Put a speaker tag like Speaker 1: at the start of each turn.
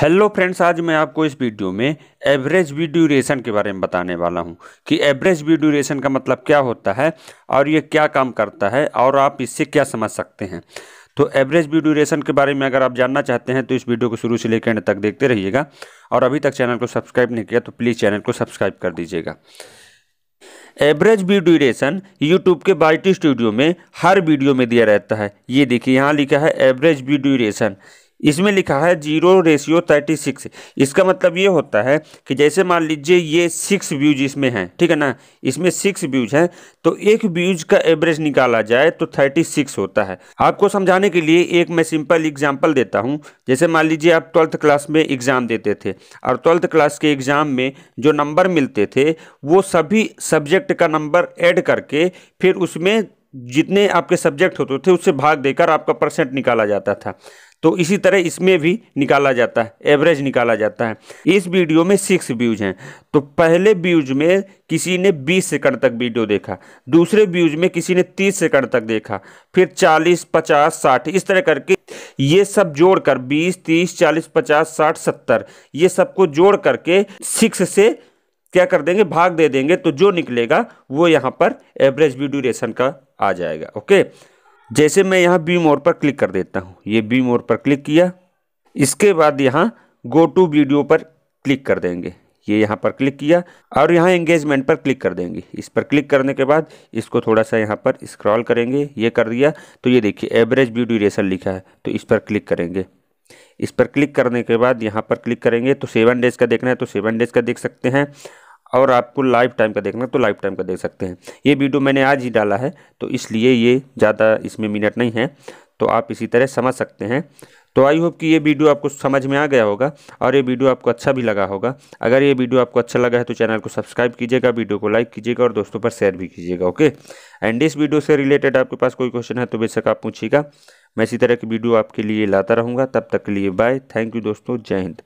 Speaker 1: hello friends आज मैं आपको इस वीडियो में एवरेज वी ड्यूरेशन के बारे में बताने वाला हूं कि एवरेज वी ड्यूरेशन का मतलब क्या होता है और ये क्या काम करता है और आप इससे क्या समझ सकते हैं तो एवरेज वी ड्यूरेशन के बारे में अगर आप जानना चाहते हैं तो इस वीडियो को शुरू से लेकर एंड तक देखते रहिएगा और अभी तक चैनल को सब्सक्राइब नहीं किया तो प्लीज़ चैनल को सब्सक्राइब कर दीजिएगा एवरेज वी ड्यूरेशन यूट्यूब के बाइटी स्टूडियो में हर वीडियो में दिया रहता है ये देखिए यहाँ लिखा है एवरेज वी ड्यूरेशन इसमें लिखा है जीरो रेशियो थर्टी सिक्स इसका मतलब ये होता है कि जैसे मान लीजिए ये सिक्स व्यूज इसमें हैं ठीक है ना इसमें सिक्स व्यूज हैं तो एक व्यूज का एवरेज निकाला जाए तो थर्टी सिक्स होता है आपको समझाने के लिए एक मैं सिंपल एग्जाम्पल देता हूँ जैसे मान लीजिए आप ट्वेल्थ क्लास में एग्ज़ाम देते थे और ट्वेल्थ क्लास के एग्ज़ाम में जो नंबर मिलते थे वो सभी सब्जेक्ट का नंबर एड करके फिर उसमें जितने आपके सब्जेक्ट होते थे उससे भाग देकर आपका परसेंट निकाला जाता था तो इसी तरह इसमें भी निकाला जाता है एवरेज निकाला जाता है इस वीडियो में सिक्स व्यूज हैं तो पहले व्यूज में किसी ने बीस सेकंड तक वीडियो देखा दूसरे व्यूज में किसी ने तीस सेकंड तक देखा फिर चालीस पचास साठ इस तरह करके ये सब जोड़कर बीस तीस चालीस पचास साठ सत्तर ये सबको जोड़ करके सिक्स से क्या कर देंगे भाग दे देंगे तो जो निकलेगा वो यहाँ पर एवरेज वीडियो ड्यूरेशन का आ जाएगा ओके जैसे मैं यहाँ बी मोर पर क्लिक कर देता हूँ ये बी मोर पर क्लिक किया इसके बाद यहाँ गो टू वीडियो पर क्लिक कर देंगे ये यहाँ पर क्लिक किया और यहाँ एंगेजमेंट पर क्लिक कर देंगे इस पर क्लिक करने के बाद इसको थोड़ा सा यहाँ पर स्क्रॉल करेंगे ये कर दिया तो ये देखिए एवरेज व्यू ड्यूरेशन लिखा है तो इस पर क्लिक करेंगे इस पर क्लिक करने के बाद यहाँ पर क्लिक करेंगे तो सेवन डेज़ का देखना है तो सेवन डेज़ का देख सकते हैं और आपको लाइफ टाइम का देखना तो लाइफ टाइम का देख सकते हैं ये वीडियो मैंने आज ही डाला है तो इसलिए ये ज़्यादा इसमें मिनट नहीं है तो आप इसी तरह समझ सकते हैं तो आई होप कि ये वीडियो आपको समझ में आ गया होगा और ये वीडियो आपको अच्छा भी लगा होगा अगर ये वीडियो आपको अच्छा लगा है तो चैनल को सब्सक्राइब कीजिएगा वीडियो को लाइक कीजिएगा और दोस्तों पर शेयर भी कीजिएगा ओके एंड इस वीडियो से रिलेटेड आपके पास कोई क्वेश्चन है तो बेशक आप पूछिएगा मैं इसी तरह की वीडियो आपके लिए लाता रहूँगा तब तक के लिए बाय थैंक यू दोस्तों जय हिंद